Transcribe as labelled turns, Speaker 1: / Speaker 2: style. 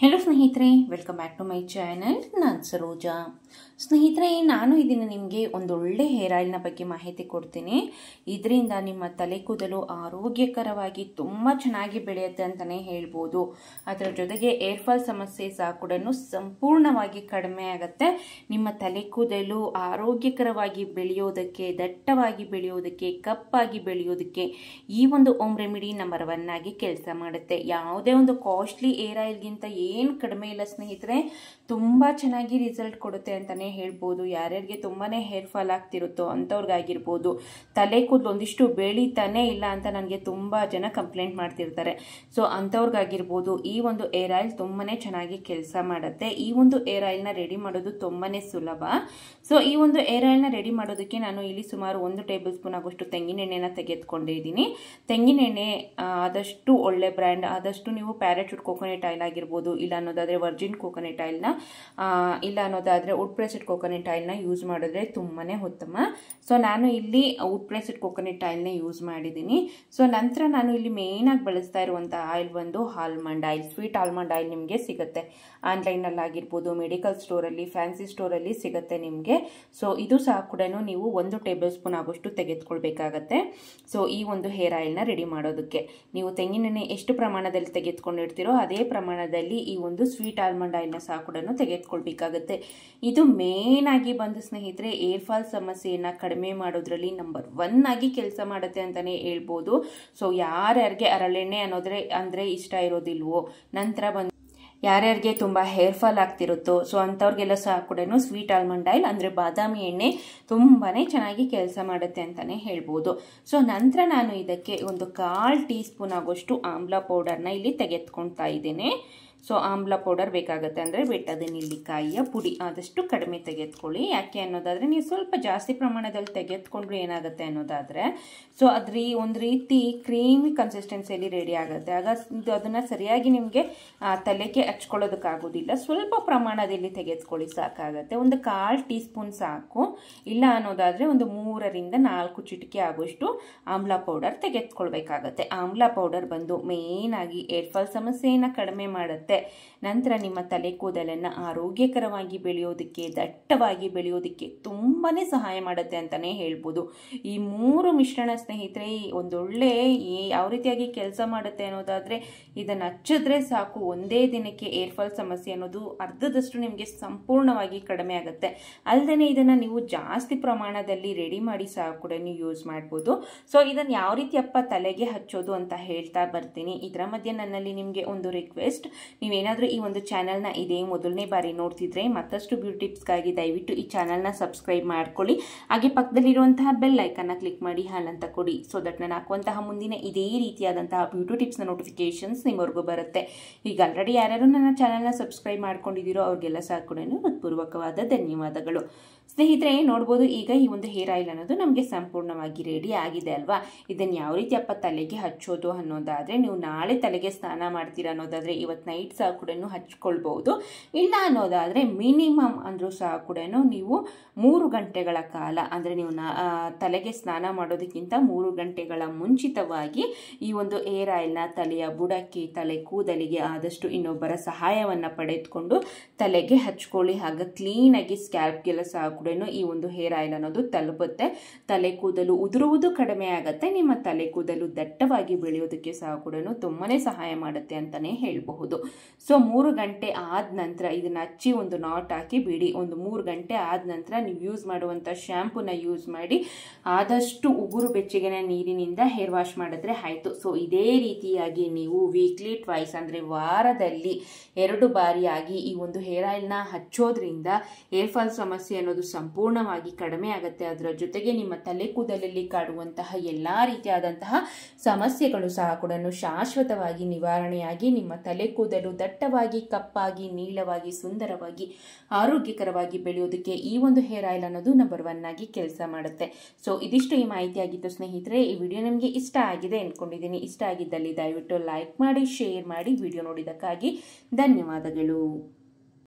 Speaker 1: hello ಸ್ನೇಹಿತರೆ welcome back to my channel ನಾನು ಸರೋಜಾ ಸ್ನೇಹಿತರೆ ನಾನು ಇದನ್ನು ನಿಮಗೆ ಒಂದೊಳ್ಳೆ ಹೇರ್ ಆಯಿಲ್ನ ಬಗ್ಗೆ ಮಾಹಿತಿ ಕೊಡ್ತೀನಿ ಇದರಿಂದ ನಿಮ್ಮ ತಲೆ ಕೂದಲು ಆರೋಗ್ಯಕರವಾಗಿ ತುಂಬ ಚೆನ್ನಾಗಿ ಬೆಳೆಯುತ್ತೆ ಅಂತಲೇ ಹೇಳ್ಬೋದು ಅದರ ಜೊತೆಗೆ ಏರ್ಫಾಲ್ ಫಾಲ್ ಸಮಸ್ಯೆ ಸಹ ಕೂಡ ಸಂಪೂರ್ಣವಾಗಿ ಕಡಿಮೆ ಆಗುತ್ತೆ ನಿಮ್ಮ ತಲೆ ಕೂದಲು ಆರೋಗ್ಯಕರವಾಗಿ ಬೆಳೆಯೋದಕ್ಕೆ ದಟ್ಟವಾಗಿ ಬೆಳೆಯೋದಕ್ಕೆ ಕಪ್ಪಾಗಿ ಬೆಳೆಯೋದಕ್ಕೆ ಈ ಒಂದು ಓಮ್ ರೆಮಿಡಿ ನಂಬರ್ ಒನ್ ಆಗಿ ಕೆಲಸ ಮಾಡುತ್ತೆ ಯಾವುದೇ ಒಂದು ಕಾಸ್ಟ್ಲಿ ಏರ್ ಆಯಿಲ್ಗಿಂತ ಏನು ಕಡಿಮೆ ಇಲ್ಲ ಸ್ನೇಹಿತರೆ ತುಂಬ ಚೆನ್ನಾಗಿ ರಿಸಲ್ಟ್ ಕೊಡುತ್ತೆ ಅಂತಲೇ ಹೇಳ್ಬೋದು ಯಾರ್ಯಾರಿಗೆ ತುಂಬಾ ಹೇರ್ ಫಾಲ್ ಆಗ್ತಿರುತ್ತೋ ಅಂಥವ್ರಿಗಾಗಿರ್ಬೋದು ತಲೆ ಕೂದಲು ಒಂದಿಷ್ಟು ಬೆಳೀತಾನೇ ಇಲ್ಲ ಅಂತ ನನಗೆ ತುಂಬ ಜನ ಕಂಪ್ಲೇಂಟ್ ಮಾಡ್ತಿರ್ತಾರೆ ಸೊ ಅಂಥವ್ರಿಗಾಗಿರ್ಬೋದು ಈ ಒಂದು ಏರ್ ಆಯಿಲ್ ತುಂಬಾ ಚೆನ್ನಾಗಿ ಕೆಲಸ ಮಾಡುತ್ತೆ ಈ ಒಂದು ಏರ್ ಆಯಿಲ್ನ ರೆಡಿ ಮಾಡೋದು ತುಂಬಾ ಸುಲಭ ಸೊ ಈ ಒಂದು ಏರ್ ನ ರೆಡಿ ಮಾಡೋದಕ್ಕೆ ನಾನು ಇಲ್ಲಿ ಸುಮಾರು ಒಂದು ಟೇಬಲ್ ಸ್ಪೂನ್ ಆಗೋಷ್ಟು ತೆಂಗಿನೆಣ್ಣೆನ ತೆಗೆದುಕೊಂಡಿದ್ದೀನಿ ತೆಂಗಿನೆಣ್ಣೆ ಆದಷ್ಟು ಒಳ್ಳೆ ಬ್ರ್ಯಾಂಡ್ ಆದಷ್ಟು ನೀವು ಪ್ಯಾರಾಚೂಟ್ ಕೋಕೋನೆಟ್ ಆಯಿಲ್ ಆಗಿರ್ಬೋದು ಇಲ್ಲ ಅನ್ನೋದಾದರೆ ವರ್ಜಿನ್ ಕೋಕೋನೆಟ್ ಆಯಿಲ್ನ ಇಲ್ಲ ಅನ್ನೋದಾದರೆ ವುಡ್ ಪ್ರೆಸೆಡ್ ಕೋಕೋನೆಟ್ ಆಯಿಲ್ನ ಯೂಸ್ ಮಾಡಿದ್ರೆ ತುಂಬಾ ಉತ್ತಮ ಸೊ ನಾನು ಇಲ್ಲಿ ಉಡ್ ಪ್ರೆಸೆಡ್ ಕೋಕೋನೆಟ್ ಆಯಿಲ್ನ ಯೂಸ್ ಮಾಡಿದ್ದೀನಿ ಸೊ ನಂತರ ನಾನು ಇಲ್ಲಿ ಮೇಯ್ನಾಗಿ ಬಳಸ್ತಾ ಇರುವಂಥ ಆಯಿಲ್ ಬಂದು almond oil sweet almond oil ನಿಮಗೆ ಸಿಗುತ್ತೆ ಆನ್ಲೈನಲ್ಲಿ ಆಗಿರ್ಬೋದು ಮೆಡಿಕಲ್ ಸ್ಟೋರಲ್ಲಿ ಫ್ಯಾನ್ಸಿ ಸ್ಟೋರಲ್ಲಿ ಸಿಗುತ್ತೆ ನಿಮಗೆ ಸೊ ಇದು ಸಹ ಕೂಡ ನೀವು ಒಂದು ಟೇಬಲ್ ಸ್ಪೂನ್ ಆಗೋಷ್ಟು ತೆಗೆದುಕೊಳ್ಬೇಕಾಗತ್ತೆ ಸೊ ಈ ಒಂದು ಹೇರ್ ಆಯಿಲ್ನ ರೆಡಿ ಮಾಡೋದಕ್ಕೆ ನೀವು ತೆಂಗಿನೆಣ್ಣೆ ಎಷ್ಟು ಪ್ರಮಾಣದಲ್ಲಿ ತೆಗೆದುಕೊಂಡಿರ್ತೀರೋ ಅದೇ ಪ್ರಮಾಣದಲ್ಲಿ ಈ ಒಂದು ಸ್ವೀಟ್ ಆಲ್ಮಂಡ್ ಆಯಿಲ್ನ ಸಹ ಕೂಡ ತೆಗೆದುಕೊಳ್ಬೇಕಾಗತ್ತೆ ಇದು ಮೇನ್ ಆಗಿ ಬಂದು ಸ್ನೇಹಿತರೆ ಏರ್ ಫಾಲ್ ಸಮಸ್ಯೆಯನ್ನು ಕಡಿಮೆ ಮಾಡೋದ್ರಲ್ಲಿ ನಂಬರ್ ಒನ್ ಆಗಿ ಕೆಲಸ ಮಾಡುತ್ತೆ ಅಂತಲೇ ಹೇಳ್ಬೋದು ಸೊ ಯಾರ್ಯಾರಿಗೆ ಅರಳೆಣ್ಣೆ ಅನ್ನೋದ್ರೆ ಅಂದರೆ ಇಷ್ಟ ಇರೋದಿಲ್ವೋ ನಂತರ ಬಂದು ಯಾರ್ಯಾರಿಗೆ ತುಂಬ ಹೇರ್ ಫಾಲ್ ಆಗ್ತಿರುತ್ತೋ ಸೊ ಅಂಥವ್ರಿಗೆಲ್ಲ ಸಹ ಕೂಡ ಸ್ವೀಟ್ ಆಲ್ಮಂಡ್ ಆಯಿಲ್ ಅಂದರೆ ಬಾದಾಮಿ ಎಣ್ಣೆ ತುಂಬಾ ಚೆನ್ನಾಗಿ ಕೆಲಸ ಮಾಡುತ್ತೆ ಅಂತಲೇ ಹೇಳ್ಬೋದು ಸೊ ನಂತರ ನಾನು ಇದಕ್ಕೆ ಒಂದು ಕಾಲು ಟೀ ಸ್ಪೂನ್ ಆಗೋಷ್ಟು ಆಮ್ಲ ಪೌಡರ್ನ ಇಲ್ಲಿ ತೆಗೆದುಕೊಳ್ತಾ ಇದ್ದೇನೆ ಸೊ ಆಮ್ಲ ಪೌಡರ್ ಬೇಕಾಗುತ್ತೆ ಅಂದರೆ ನಿಲ್ಲಿಕಾಯಿಯ ಪುಡಿ ಆದಷ್ಟು ಕಡಿಮೆ ತೆಗೆದುಕೊಳ್ಳಿ ಯಾಕೆ ಅನ್ನೋದಾದರೆ ನೀವು ಸ್ವಲ್ಪ ಜಾಸ್ತಿ ಪ್ರಮಾಣದಲ್ಲಿ ತೆಗೆದುಕೊಂಡ್ರೆ ಏನಾಗುತ್ತೆ ಅನ್ನೋದಾದರೆ ಸೊ ಅದ್ರ ಒಂದು ರೀತಿ ಕ್ರೀಮಿ ಕನ್ಸಿಸ್ಟೆನ್ಸಿಯಲ್ಲಿ ರೆಡಿ ಆಗುತ್ತೆ ಆಗ ಅದನ್ನು ಸರಿಯಾಗಿ ನಿಮಗೆ ತಲೆಗೆ ಹಚ್ಕೊಳ್ಳೋದಕ್ಕಾಗೋದಿಲ್ಲ ಸ್ವಲ್ಪ ಪ್ರಮಾಣದಲ್ಲಿ ತೆಗೆದುಕೊಳ್ಳಿ ಸಾಕಾಗುತ್ತೆ ಒಂದು ಕಾಲು ಟೀ ಸ್ಪೂನ್ ಸಾಕು ಇಲ್ಲ ಅನ್ನೋದಾದರೆ ಒಂದು ಮೂರರಿಂದ ನಾಲ್ಕು ಚಿಟಿಕೆ ಆಗುವಷ್ಟು ಆಮ್ಲ ಪೌಡರ್ ತೆಗೆದುಕೊಳ್ಬೇಕಾಗತ್ತೆ ಆಮ್ಲ ಪೌಡರ್ ಬಂದು ಮೇಯ್ನಾಗಿ ಏರ್ಫಾಲ್ ಸಮಸ್ಯೆಯನ್ನು ಕಡಿಮೆ ಮಾಡುತ್ತೆ ನಂತರ ನಿಮ್ಮ ತಲೆ ಕೂದಲನ್ನು ಆರೋಗ್ಯಕರವಾಗಿ ಬೆಳೆಯೋದಕ್ಕೆ ದಟ್ಟವಾಗಿ ಬೆಳೆಯೋದಕ್ಕೆ ತುಂಬಾ ಸಹಾಯ ಮಾಡುತ್ತೆ ಅಂತಲೇ ಹೇಳ್ಬೋದು ಈ ಮೂರು ಮಿಶ್ರಣ ಸ್ನೇಹಿತರೆ ಒಂದೊಳ್ಳೆ ಯಾವ ರೀತಿಯಾಗಿ ಕೆಲಸ ಮಾಡುತ್ತೆ ಅನ್ನೋದಾದರೆ ಇದನ್ನು ಹಚ್ಚಿದ್ರೆ ಸಾಕು ಒಂದೇ ದಿನಕ್ಕೆ ಏರ್ಫಾಲ್ ಫಾಲ್ ಸಮಸ್ಯೆ ಅನ್ನೋದು ಅರ್ಧದಷ್ಟು ನಿಮಗೆ ಸಂಪೂರ್ಣವಾಗಿ ಕಡಿಮೆ ಆಗುತ್ತೆ ಅಲ್ಲದೆ ಇದನ್ನು ನೀವು ಜಾಸ್ತಿ ಪ್ರಮಾಣದಲ್ಲಿ ರೆಡಿ ಮಾಡಿ ಸಹ ಕೂಡ ನೀವು ಯೂಸ್ ಮಾಡ್ಬೋದು ಸೊ ಇದನ್ನು ಯಾವ ರೀತಿಯಪ್ಪ ತಲೆಗೆ ಹಚ್ಚೋದು ಅಂತ ಹೇಳ್ತಾ ಬರ್ತೀನಿ ಇದರ ಮಧ್ಯೆ ನನ್ನಲ್ಲಿ ನಿಮಗೆ ಒಂದು ರಿಕ್ವೆಸ್ಟ್ ನೀವೇನಾದರೂ ಈ ಒಂದು ಚಾನಲ್ನ ಇದೇ ಮೊದಲನೇ ಬಾರಿ ನೋಡ್ತಿದ್ರೆ ಮತ್ತಷ್ಟು ಬ್ಯೂಟಿಪ್ಸ್ಗಾಗಿ ದಯವಿಟ್ಟು ಈ ಚಾನಲ್ನ ಸಬ್ಸ್ಕ್ರೈಬ್ ಮಾಡ್ಕೊಳ್ಳಿ ಹಾಗೆ ಪಕ್ಕದಲ್ಲಿರುವಂತಹ ಬೆಲ್ ಐಕನ್ನ ಕ್ಲಿಕ್ ಮಾಡಿ ಹಾಲಂತ ಕೊಡಿ ಸೊ ದಟ್ ನಾನು ಹಾಕುವಂತಹ ಮುಂದಿನ ಇದೇ ರೀತಿಯಾದಂತಹ ಬ್ಯೂಟಿ ಟಿಪ್ಸ್ನ ನೋಟಿಫಿಕೇಷನ್ಸ್ ನಿಮ್ಮವರೆಗೂ ಬರುತ್ತೆ ಈಗ ಆಲ್ರೆಡಿ ಯಾರ್ಯಾರು ನನ್ನ ಚಾನಲ್ನ ಸಬ್ಸ್ಕ್ರೈಬ್ ಮಾಡ್ಕೊಂಡಿದ್ದೀರೋ ಅವ್ರಿಗೆಲ್ಲ ಕೂಡ ಹೃತ್ಪೂರ್ವಕವಾದ ಧನ್ಯವಾದಗಳು ಸ್ನೇಹಿತರೆ ನೋಡ್ಬೋದು ಈಗ ಈ ಒಂದು ಹೇರ್ ಆಯಿಲ್ ಅನ್ನೋದು ನಮಗೆ ಸಂಪೂರ್ಣವಾಗಿ ರೆಡಿ ಆಗಿದೆ ಅಲ್ವಾ ಇದನ್ನು ಯಾವ ರೀತಿ ಅಪ್ಪ ತಲೆಗೆ ಹಚ್ಚೋದು ಅನ್ನೋದಾದರೆ ನೀವು ನಾಳೆ ತಲೆಗೆ ಸ್ನಾನ ಮಾಡ್ತೀರಾ ಅನ್ನೋದಾದರೆ ಇವತ್ತು ನೈಟ್ ಲೈಟ್ ಸಹ ಕೂಡ ಹಚ್ಕೊಳ್ಬಹುದು ಇಲ್ಲ ಅನ್ನೋದಾದರೆ ಮಿನಿಮಮ್ ಅಂದರೂ ಸಹ ಕೂಡ ನೀವು ಮೂರು ಗಂಟೆಗಳ ಕಾಲ ಅಂದರೆ ನೀವು ತಲೆಗೆ ಸ್ನಾನ ಮಾಡೋದಕ್ಕಿಂತ ಮೂರು ಗಂಟೆಗಳ ಮುಂಚಿತವಾಗಿ ಈ ಒಂದು ಏರ್ ಆಯಿಲ್ನ ತಲೆಯ ಬುಡಕ್ಕೆ ತಲೆ ಕೂದಲಿಗೆ ಆದಷ್ಟು ಇನ್ನೊಬ್ಬರ ಸಹಾಯವನ್ನು ಪಡೆದುಕೊಂಡು ತಲೆಗೆ ಹಚ್ಕೊಳ್ಳಿ ಹಾಗೆ ಕ್ಲೀನಾಗಿ ಸ್ಕ್ಯಾಲ್ಪ್ಗೆಲ್ಲ ಸಹ ಕೂಡ ಈ ಒಂದು ಹೇರ್ ಆಯಿಲ್ ಅನ್ನೋದು ತಲುಪುತ್ತೆ ತಲೆ ಕೂದಲು ಉದುರುವುದು ಕಡಿಮೆ ಆಗುತ್ತೆ ನಿಮ್ಮ ತಲೆ ಕೂದಲು ದಟ್ಟವಾಗಿ ಬೆಳೆಯೋದಕ್ಕೆ ಸಹ ಕೂಡ ತುಂಬಾ ಸಹಾಯ ಮಾಡುತ್ತೆ ಅಂತಲೇ ಹೇಳಬಹುದು ಸೊ ಮೂರು ಗಂಟೆ ಆದ ನಂತರ ಇದನ್ನು ಹಚ್ಚಿ ಒಂದು ನಾಟ್ ಹಾಕಿ ಬಿಡಿ ಒಂದು ಮೂರು ಗಂಟೆ ಆದ ನಂತರ ನೀವು ಯೂಸ್ ಮಾಡುವಂಥ ಶ್ಯಾಂಪೂನ ಯೂಸ್ ಮಾಡಿ ಆದಷ್ಟು ಉಗುರು ಬೆಚ್ಚಗಿನ ನೀರಿನಿಂದ ಹೇರ್ ವಾಶ್ ಮಾಡಿದ್ರೆ ಆಯಿತು ಸೊ ಇದೇ ರೀತಿಯಾಗಿ ನೀವು ವೀಕ್ಲಿ ಟ್ವೈಸ್ ಅಂದರೆ ವಾರದಲ್ಲಿ ಎರಡು ಬಾರಿಯಾಗಿ ಈ ಒಂದು ಹೇರ್ ಆಯಿಲ್ನ ಹಚ್ಚೋದ್ರಿಂದ ಹೇರ್ ಫಾಲ್ ಸಮಸ್ಯೆ ಅನ್ನೋದು ಸಂಪೂರ್ಣವಾಗಿ ಕಡಿಮೆ ಆಗುತ್ತೆ ಅದರ ಜೊತೆಗೆ ನಿಮ್ಮ ತಲೆ ಕೂದಲಲ್ಲಿ ಕಾಡುವಂತಹ ಎಲ್ಲ ರೀತಿಯಾದಂತಹ ಸಮಸ್ಯೆಗಳು ಸಹ ಕೂಡ ಶಾಶ್ವತವಾಗಿ ನಿವಾರಣೆಯಾಗಿ ನಿಮ್ಮ ತಲೆ ಕೂದಲು ದಟ್ಟವಾಗಿ ಕಪ್ಪಾಗಿ ನೀಳವಾಗಿ ಸುಂದರವಾಗಿ ಆರೋಗ್ಯಕರವಾಗಿ ಬೆಳೆಯೋದಕ್ಕೆ ಈ ಒಂದು ಹೇರ್ ಆಯಿಲ್ ಅನ್ನೋದು ನಂಬರ್ ಒನ್ ಆಗಿ ಕೆಲಸ ಮಾಡುತ್ತೆ ಸೊ ಇದಿಷ್ಟು ಈ ಮಾಹಿತಿ ಆಗಿತ್ತು ಸ್ನೇಹಿತರೆ ಈ ವಿಡಿಯೋ ನಿಮಗೆ ಇಷ್ಟ ಆಗಿದೆ ಅಂದ್ಕೊಂಡಿದ್ದೀನಿ ಇಷ್ಟ ಆಗಿದ್ದಲ್ಲಿ ದಯವಿಟ್ಟು ಲೈಕ್ ಮಾಡಿ ಶೇರ್ ಮಾಡಿ ವಿಡಿಯೋ ನೋಡಿದ್ದಕ್ಕಾಗಿ ಧನ್ಯವಾದಗಳು